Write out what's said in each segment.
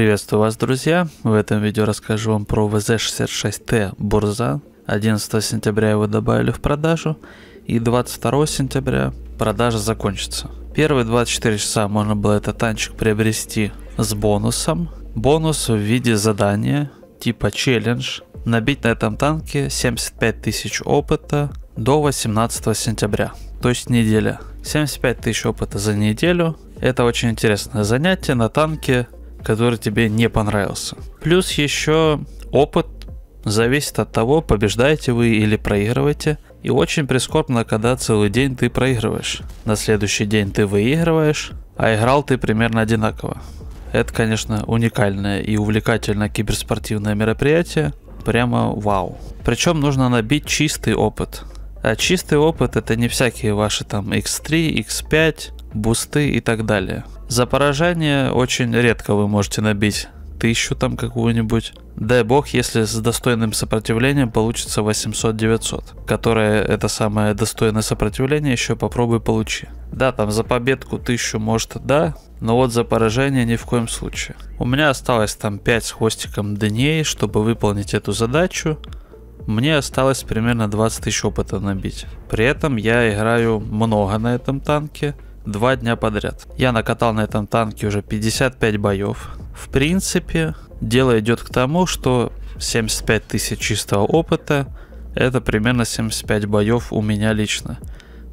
Приветствую вас, друзья! В этом видео расскажу вам про VZ66T Бурза. 11 сентября его добавили в продажу и 22 сентября продажа закончится. Первые 24 часа можно было этот танчик приобрести с бонусом. Бонус в виде задания типа челлендж. Набить на этом танке 75 тысяч опыта до 18 сентября, то есть неделя. 75 тысяч опыта за неделю. Это очень интересное занятие на танке который тебе не понравился. Плюс еще опыт зависит от того, побеждаете вы или проигрываете. И очень прискорбно, когда целый день ты проигрываешь. На следующий день ты выигрываешь, а играл ты примерно одинаково. Это, конечно, уникальное и увлекательное киберспортивное мероприятие. Прямо вау. Причем нужно набить чистый опыт. А чистый опыт это не всякие ваши там X3, X5, бусты и так далее. За поражение очень редко вы можете набить тысячу там какую-нибудь. Дай бог, если с достойным сопротивлением получится 800-900, которое это самое достойное сопротивление еще попробуй получи. Да, там за победку тысячу может, да, но вот за поражение ни в коем случае. У меня осталось там 5 с хвостиком дней, чтобы выполнить эту задачу. Мне осталось примерно 20 тысяч опыта набить. При этом я играю много на этом танке – два дня подряд. Я накатал на этом танке уже 55 боев. В принципе, дело идет к тому, что 75 тысяч чистого опыта это примерно 75 боев у меня лично.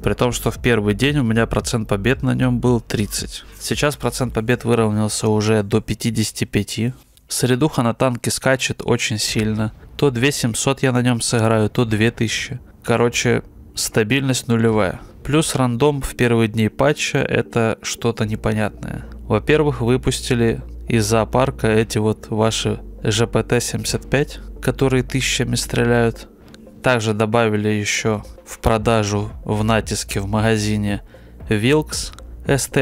При том, что в первый день у меня процент побед на нем был 30. Сейчас процент побед выровнялся уже до 55. Средуха на танке скачет очень сильно. То 2700 я на нем сыграю, то 2000. Короче, стабильность нулевая. Плюс рандом в первые дни патча это что-то непонятное. Во-первых, выпустили из зоопарка эти вот ваши ЖПТ-75, которые тысячами стреляют. Также добавили еще в продажу в натиске в магазине Вилкс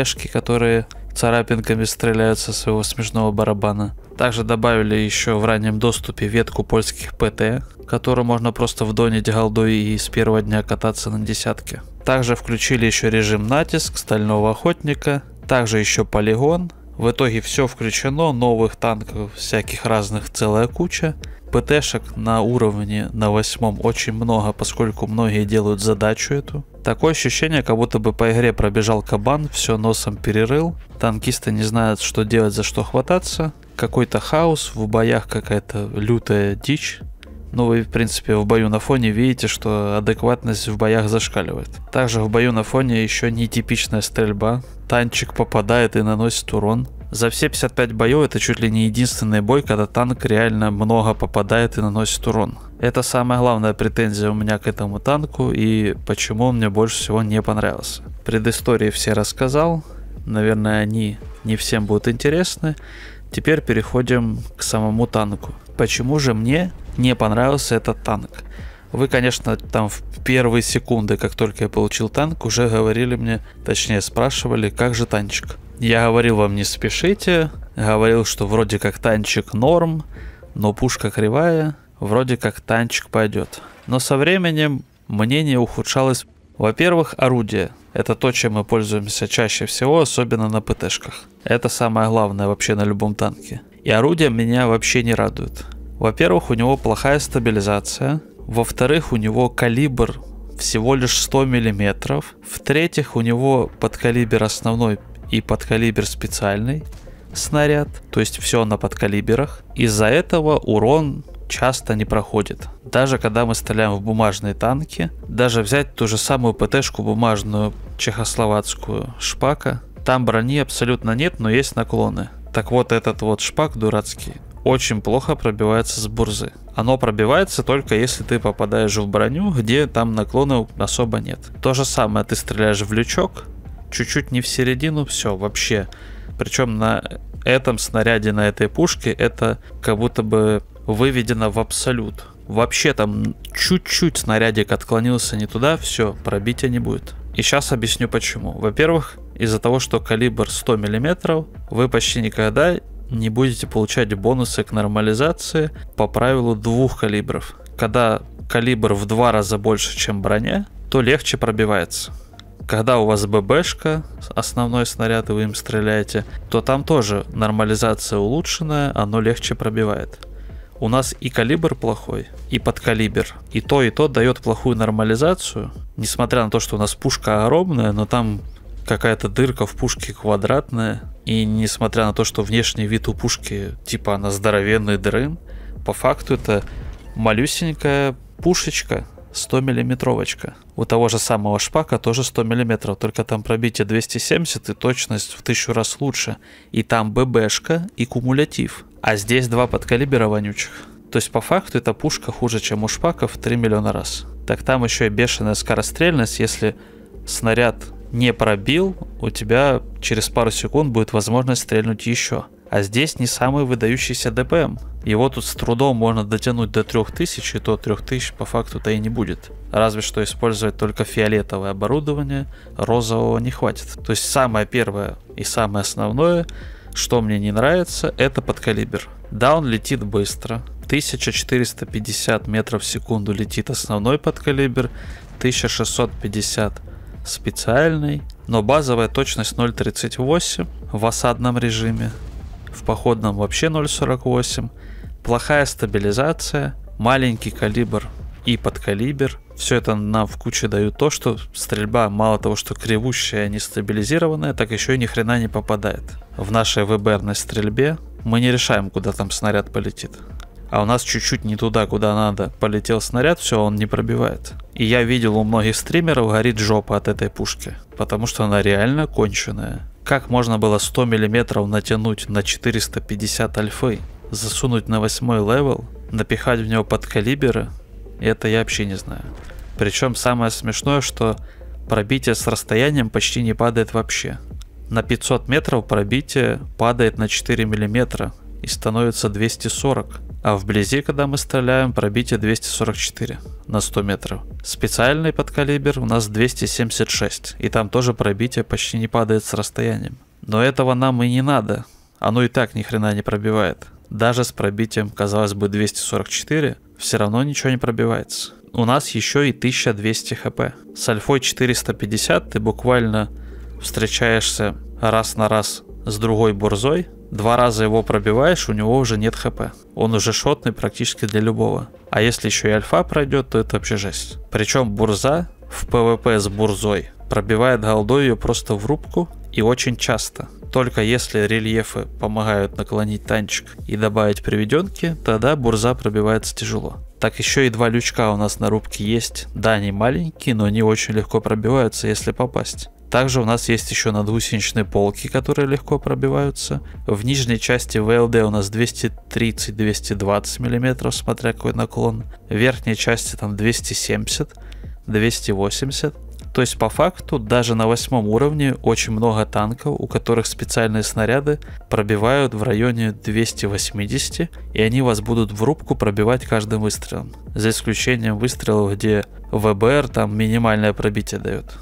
шки которые царапинками стреляют со своего смешного барабана. Также добавили еще в раннем доступе ветку польских ПТ, которую можно просто вдонить голдой и с первого дня кататься на десятке. Также включили еще режим натиск, стального охотника, также еще полигон. В итоге все включено, новых танков всяких разных целая куча. ПТшек на уровне на восьмом очень много, поскольку многие делают задачу эту. Такое ощущение, как будто бы по игре пробежал кабан, все носом перерыл. Танкисты не знают, что делать, за что хвататься. Какой-то хаос, в боях какая-то лютая дичь. Ну, вы, в принципе, в бою на фоне видите, что адекватность в боях зашкаливает. Также в бою на фоне еще нетипичная стрельба. Танчик попадает и наносит урон. За все 55 боев это чуть ли не единственный бой, когда танк реально много попадает и наносит урон. Это самая главная претензия у меня к этому танку и почему он мне больше всего не понравился. Предыстории все рассказал, наверное они не всем будут интересны. Теперь переходим к самому танку. Почему же мне не понравился этот танк. Вы, конечно, там в первые секунды, как только я получил танк, уже говорили мне, точнее спрашивали, как же танчик. Я говорил вам не спешите, говорил, что вроде как танчик норм, но пушка кривая, вроде как танчик пойдет. Но со временем мнение ухудшалось. Во-первых, орудие. Это то, чем мы пользуемся чаще всего, особенно на ПТшках. Это самое главное вообще на любом танке. И орудия меня вообще не радуют. Во-первых, у него плохая стабилизация. Во-вторых, у него калибр всего лишь 100 мм. В-третьих, у него подкалибер основной и подкалибер специальный снаряд. То есть все на подкалиберах. Из-за этого урон часто не проходит. Даже когда мы стреляем в бумажные танки, даже взять ту же самую пт-шку бумажную чехословацкую шпака, там брони абсолютно нет, но есть наклоны. Так вот этот вот шпак дурацкий, очень плохо пробивается с бурзы. Оно пробивается только если ты попадаешь в броню, где там наклона особо нет. То же самое, ты стреляешь в лючок, чуть-чуть не в середину, все, вообще. Причем на этом снаряде, на этой пушке, это как будто бы выведено в абсолют. Вообще там чуть-чуть снарядик отклонился не туда, все, пробития не будет. И сейчас объясню почему. Во-первых, из-за того, что калибр 100 мм, вы почти никогда не будете получать бонусы к нормализации по правилу двух калибров. Когда калибр в два раза больше, чем броня, то легче пробивается. Когда у вас ББшка, основной снаряд, и вы им стреляете, то там тоже нормализация улучшенная, оно легче пробивает. У нас и калибр плохой, и подкалибр. И то, и то дает плохую нормализацию. Несмотря на то, что у нас пушка огромная, но там какая-то дырка в пушке квадратная, и несмотря на то, что внешний вид у пушки, типа она здоровенный дрын, по факту это малюсенькая пушечка, 100 миллиметровочка. У того же самого шпака тоже 100 миллиметров, только там пробитие 270 и точность в тысячу раз лучше. И там ББшка и кумулятив. А здесь два подкалибера вонючих. То есть по факту эта пушка хуже, чем у шпаков в 3 миллиона раз. Так там еще и бешеная скорострельность, если снаряд не пробил, у тебя через пару секунд будет возможность стрельнуть еще. А здесь не самый выдающийся ДПМ. Его тут с трудом можно дотянуть до 3000, и то 3000 по факту-то и не будет. Разве что использовать только фиолетовое оборудование, розового не хватит. То есть самое первое и самое основное, что мне не нравится, это подкалибер. Да, он летит быстро. 1450 метров в секунду летит основной подкалибер, 1650 специальный, но базовая точность 0.38 в осадном режиме, в походном вообще 0.48, плохая стабилизация, маленький калибр и подкалибр. Все это нам в куче дают то, что стрельба мало того, что кривущая, а нестабилизированная, так еще и ни хрена не попадает. В нашей ВБРной стрельбе мы не решаем, куда там снаряд полетит. А у нас чуть-чуть не туда, куда надо, полетел снаряд, все, он не пробивает. И я видел у многих стримеров горит жопа от этой пушки, потому что она реально конченая. Как можно было 100 мм натянуть на 450 альфы, засунуть на 8 левел, напихать в него под калиберы, это я вообще не знаю. Причем самое смешное, что пробитие с расстоянием почти не падает вообще. На 500 метров пробитие падает на 4 мм и становится 240. А вблизи, когда мы стреляем, пробитие 244 на 100 метров. Специальный подкалибер у нас 276, и там тоже пробитие почти не падает с расстоянием. Но этого нам и не надо, оно и так ни хрена не пробивает. Даже с пробитием, казалось бы, 244, все равно ничего не пробивается. У нас еще и 1200 хп. С альфой 450 ты буквально встречаешься раз на раз с другой борзой, два раза его пробиваешь, у него уже нет хп. Он уже шотный практически для любого. А если еще и альфа пройдет, то это вообще жесть. Причем бурза в ПВП с бурзой пробивает голдой ее просто в рубку и очень часто. Только если рельефы помогают наклонить танчик и добавить приведенки, тогда бурза пробивается тяжело. Так еще и два лючка у нас на рубке есть. Да, они маленькие, но они очень легко пробиваются, если попасть. Также у нас есть еще надгусеничные полки, которые легко пробиваются. В нижней части ВЛД у нас 230-220 мм, смотря какой наклон. В верхней части там 270, 280. То есть по факту даже на восьмом уровне очень много танков, у которых специальные снаряды пробивают в районе 280, и они вас будут в рубку пробивать каждым выстрелом. За исключением выстрелов, где ВБР там минимальное пробитие дает.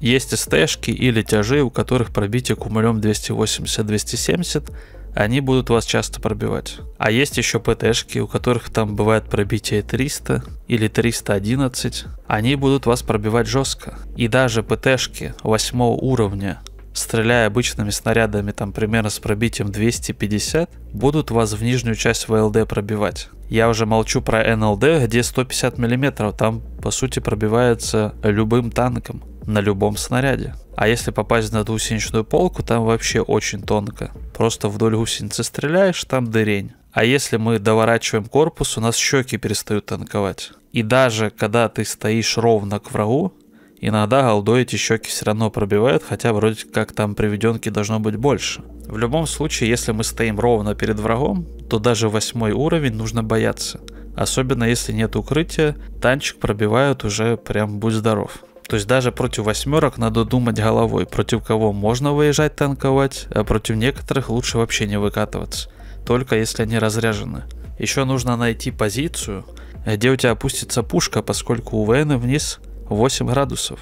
Есть СТшки или тяжи, у которых пробитие кумулем 280-270, они будут вас часто пробивать. А есть еще ПТшки, у которых там бывает пробитие 300 или 311, они будут вас пробивать жестко. И даже ПТшки 8 уровня, стреляя обычными снарядами там примерно с пробитием 250, будут вас в нижнюю часть ВЛД пробивать. Я уже молчу про НЛД, где 150 мм, там по сути пробивается любым танком на любом снаряде. А если попасть на гусеничную полку, там вообще очень тонко. Просто вдоль гусеницы стреляешь, там дырень. А если мы доворачиваем корпус, у нас щеки перестают танковать. И даже когда ты стоишь ровно к врагу, иногда голдой эти щеки все равно пробивают, хотя вроде как там приведенки должно быть больше. В любом случае, если мы стоим ровно перед врагом, то даже восьмой уровень нужно бояться. Особенно если нет укрытия, танчик пробивают уже прям будь здоров. То есть даже против восьмерок надо думать головой, против кого можно выезжать танковать, а против некоторых лучше вообще не выкатываться, только если они разряжены. Еще нужно найти позицию, где у тебя опустится пушка, поскольку у ВН вниз 8 градусов.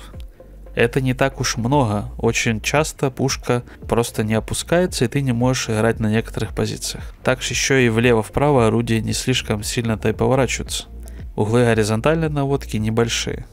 Это не так уж много, очень часто пушка просто не опускается и ты не можешь играть на некоторых позициях. Также еще и влево-вправо орудия не слишком сильно-то и поворачиваются. Углы горизонтальной наводки небольшие.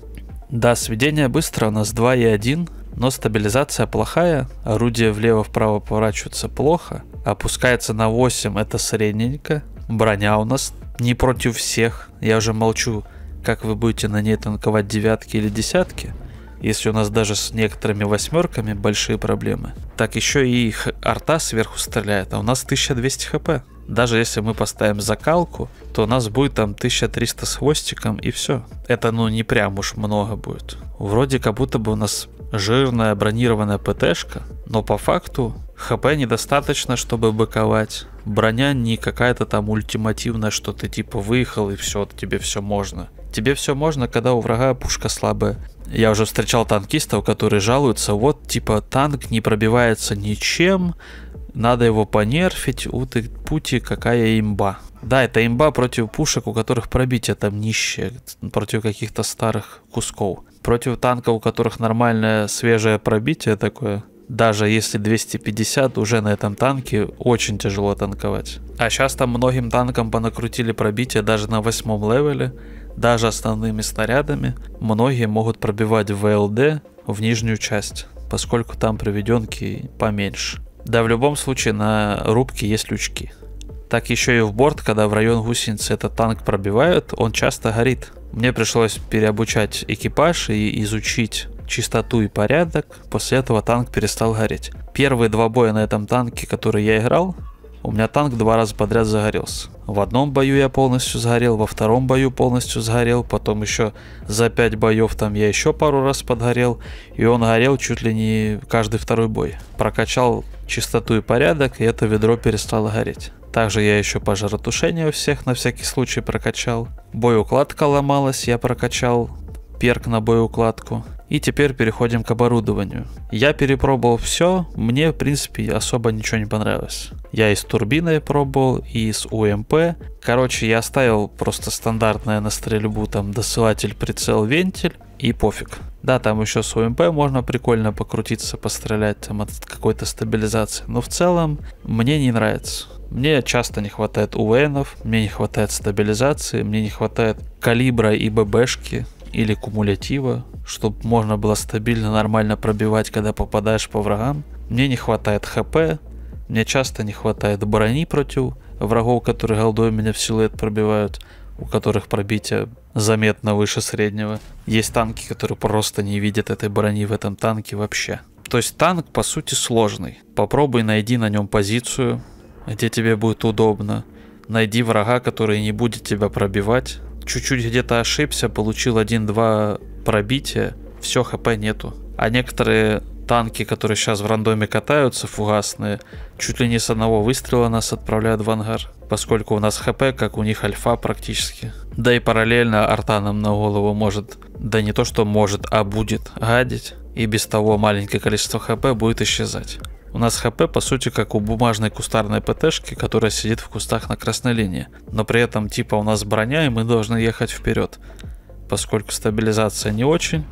Да, сведение быстро, у нас 2 и 1, но стабилизация плохая, орудие влево-вправо поворачивается плохо, опускается на 8, это средненько, броня у нас не против всех, я уже молчу, как вы будете на ней танковать девятки или десятки, если у нас даже с некоторыми восьмерками большие проблемы. Так еще и арта сверху стреляет, а у нас 1200 хп. Даже если мы поставим закалку, то у нас будет там 1300 с хвостиком и все. Это ну не прям уж много будет. Вроде как будто бы у нас жирная бронированная ПТшка, но по факту ХП недостаточно, чтобы быковать. Броня не какая-то там ультимативная, что ты типа выехал и все, тебе все можно. Тебе все можно, когда у врага пушка слабая. Я уже встречал танкистов, которые жалуются, вот типа танк не пробивается ничем, надо его понерфить. У ты пути какая имба. Да, это имба против пушек, у которых пробитие там нищее, против каких-то старых кусков. Против танков, у которых нормальное свежее пробитие такое. Даже если 250, уже на этом танке очень тяжело танковать. А сейчас там многим танкам понакрутили пробитие даже на восьмом левеле. Даже основными снарядами многие могут пробивать ВЛД в нижнюю часть, поскольку там приведенки поменьше. Да, в любом случае на рубке есть лючки. Так еще и в борт, когда в район гусеницы этот танк пробивают, он часто горит. Мне пришлось переобучать экипаж и изучить чистоту и порядок. После этого танк перестал гореть. Первые два боя на этом танке, которые я играл, у меня танк два раза подряд загорелся. В одном бою я полностью сгорел, во втором бою полностью сгорел, потом еще за пять боев там я еще пару раз подгорел, и он горел чуть ли не каждый второй бой. Прокачал чистоту и порядок, и это ведро перестало гореть. Также я еще пожаротушение у всех на всякий случай прокачал. Бой укладка ломалась, я прокачал перк на бой укладку. И теперь переходим к оборудованию. Я перепробовал все, мне в принципе особо ничего не понравилось. Я и с турбиной пробовал, и с УМП. Короче, я оставил просто стандартное на стрельбу, там досылатель, прицел, вентиль и пофиг. Да, там еще с УМП можно прикольно покрутиться, пострелять там от какой-то стабилизации. Но в целом мне не нравится. Мне часто не хватает УВНов, мне не хватает стабилизации, мне не хватает калибра и ББшки или кумулятива, чтобы можно было стабильно нормально пробивать, когда попадаешь по врагам. Мне не хватает хп, мне часто не хватает брони против врагов, которые голдой меня в силуэт пробивают, у которых пробитие заметно выше среднего. Есть танки, которые просто не видят этой брони в этом танке вообще. То есть танк по сути сложный. Попробуй найди на нем позицию, где тебе будет удобно найди врага, который не будет тебя пробивать. Чуть-чуть где-то ошибся, получил 1-2 пробития, все, хп нету. А некоторые танки, которые сейчас в рандоме катаются, фугасные, чуть ли не с одного выстрела нас отправляют в ангар, поскольку у нас хп, как у них альфа практически. Да и параллельно арта нам на голову может, да не то что может, а будет гадить, и без того маленькое количество хп будет исчезать. У нас ХП по сути как у бумажной кустарной ПТшки, которая сидит в кустах на красной линии. Но при этом типа у нас броня и мы должны ехать вперед. Поскольку стабилизация не очень,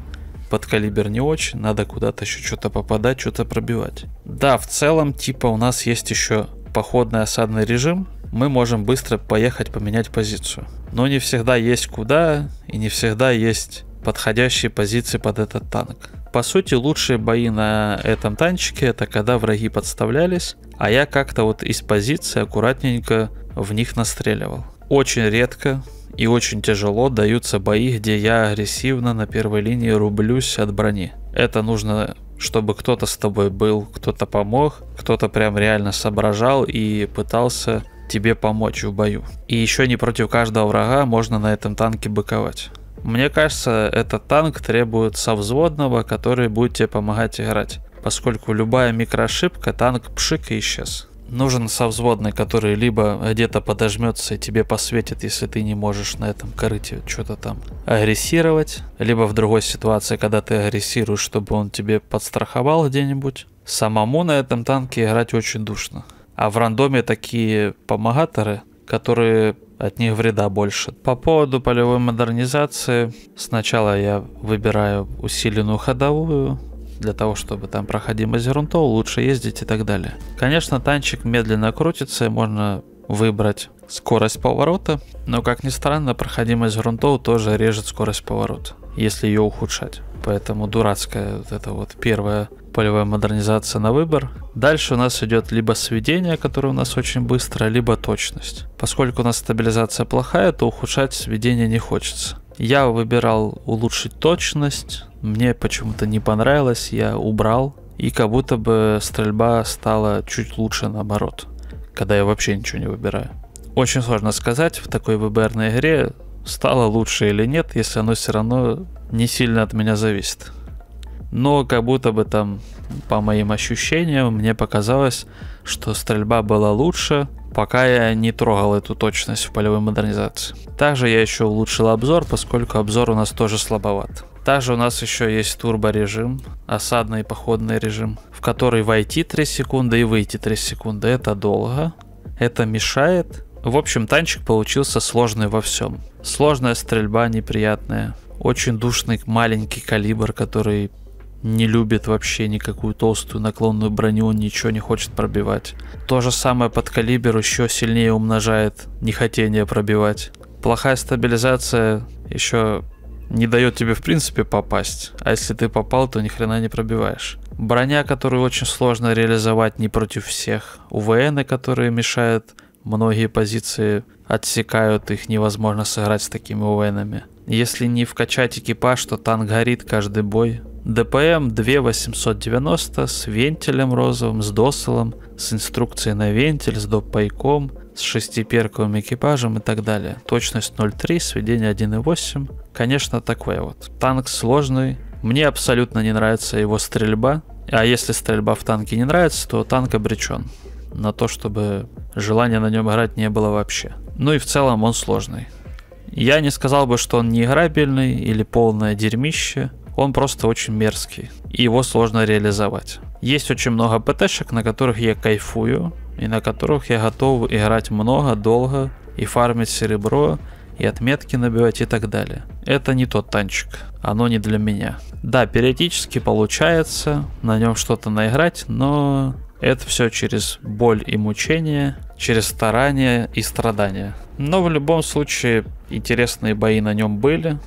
под калибр не очень, надо куда-то еще что-то попадать, что-то пробивать. Да, в целом типа у нас есть еще походный осадный режим, мы можем быстро поехать поменять позицию. Но не всегда есть куда и не всегда есть подходящие позиции под этот танк по сути, лучшие бои на этом танчике это когда враги подставлялись, а я как-то вот из позиции аккуратненько в них настреливал. Очень редко и очень тяжело даются бои, где я агрессивно на первой линии рублюсь от брони. Это нужно, чтобы кто-то с тобой был, кто-то помог, кто-то прям реально соображал и пытался тебе помочь в бою. И еще не против каждого врага можно на этом танке быковать. Мне кажется, этот танк требует совзводного, который будет тебе помогать играть, поскольку любая микроошибка танк пшик и исчез. Нужен совзводный, который либо где-то подожмется и тебе посветит, если ты не можешь на этом корыте что-то там агрессировать, либо в другой ситуации, когда ты агрессируешь, чтобы он тебе подстраховал где-нибудь. Самому на этом танке играть очень душно. А в рандоме такие помогаторы которые от них вреда больше. По поводу полевой модернизации, сначала я выбираю усиленную ходовую, для того, чтобы там проходимость грунта лучше ездить и так далее. Конечно, танчик медленно крутится, и можно выбрать скорость поворота, но как ни странно, проходимость грунтов тоже режет скорость поворота, если ее ухудшать. Поэтому дурацкая вот эта вот первая полевая модернизация на выбор. Дальше у нас идет либо сведение, которое у нас очень быстро, либо точность. Поскольку у нас стабилизация плохая, то ухудшать сведение не хочется. Я выбирал улучшить точность, мне почему-то не понравилось, я убрал, и как будто бы стрельба стала чуть лучше наоборот, когда я вообще ничего не выбираю. Очень сложно сказать, в такой выборной игре стало лучше или нет, если оно все равно не сильно от меня зависит но как будто бы там, по моим ощущениям, мне показалось, что стрельба была лучше, пока я не трогал эту точность в полевой модернизации. Также я еще улучшил обзор, поскольку обзор у нас тоже слабоват. Также у нас еще есть турбо режим, осадный и походный режим, в который войти 3 секунды и выйти 3 секунды. Это долго, это мешает. В общем, танчик получился сложный во всем. Сложная стрельба, неприятная. Очень душный маленький калибр, который не любит вообще никакую толстую наклонную броню, он ничего не хочет пробивать. То же самое под калибр еще сильнее умножает нехотение пробивать. Плохая стабилизация еще не дает тебе в принципе попасть, а если ты попал, то ни хрена не пробиваешь. Броня, которую очень сложно реализовать не против всех. УВНы, которые мешают многие позиции, отсекают, их невозможно сыграть с такими УВНами. Если не вкачать экипаж, то танк горит каждый бой, ДПМ 2890 с вентилем розовым, с досолом, с инструкцией на вентиль, с доп-пайком, с шестиперковым экипажем и так далее. Точность 0.3, сведение 1.8. Конечно, такое вот. Танк сложный. Мне абсолютно не нравится его стрельба. А если стрельба в танке не нравится, то танк обречен на то, чтобы желания на нем играть не было вообще. Ну и в целом он сложный. Я не сказал бы, что он неиграбельный или полное дерьмище он просто очень мерзкий, и его сложно реализовать. Есть очень много ПТшек, на которых я кайфую, и на которых я готов играть много, долго, и фармить серебро, и отметки набивать и так далее. Это не тот танчик, оно не для меня. Да, периодически получается на нем что-то наиграть, но это все через боль и мучение, через старания и страдания. Но в любом случае интересные бои на нем были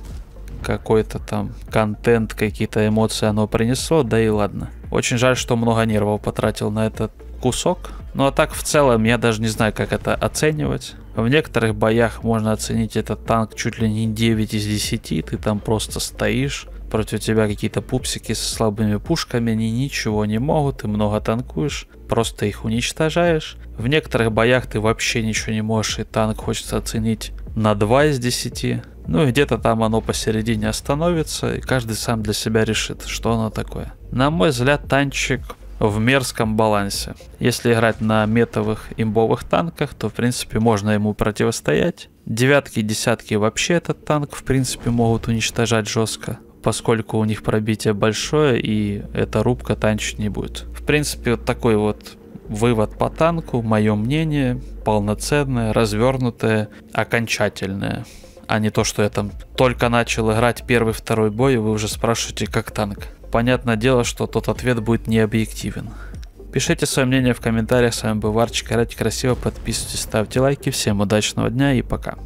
какой-то там контент, какие-то эмоции оно принесло, да и ладно. Очень жаль, что много нервов потратил на этот кусок. Ну а так в целом я даже не знаю, как это оценивать. В некоторых боях можно оценить этот танк чуть ли не 9 из 10, ты там просто стоишь, против тебя какие-то пупсики со слабыми пушками, они ничего не могут, ты много танкуешь, просто их уничтожаешь. В некоторых боях ты вообще ничего не можешь, и танк хочется оценить на 2 из 10. Ну и где-то там оно посередине остановится, и каждый сам для себя решит, что оно такое. На мой взгляд, танчик в мерзком балансе. Если играть на метовых имбовых танках, то в принципе можно ему противостоять. Девятки и десятки вообще этот танк в принципе могут уничтожать жестко поскольку у них пробитие большое и эта рубка танчить не будет. В принципе, вот такой вот вывод по танку, мое мнение, полноценное, развернутое, окончательное а не то, что я там только начал играть первый-второй бой, и вы уже спрашиваете, как танк. Понятное дело, что тот ответ будет не объективен. Пишите свое мнение в комментариях, с вами был Варчик, играйте красиво, подписывайтесь, ставьте лайки, всем удачного дня и пока.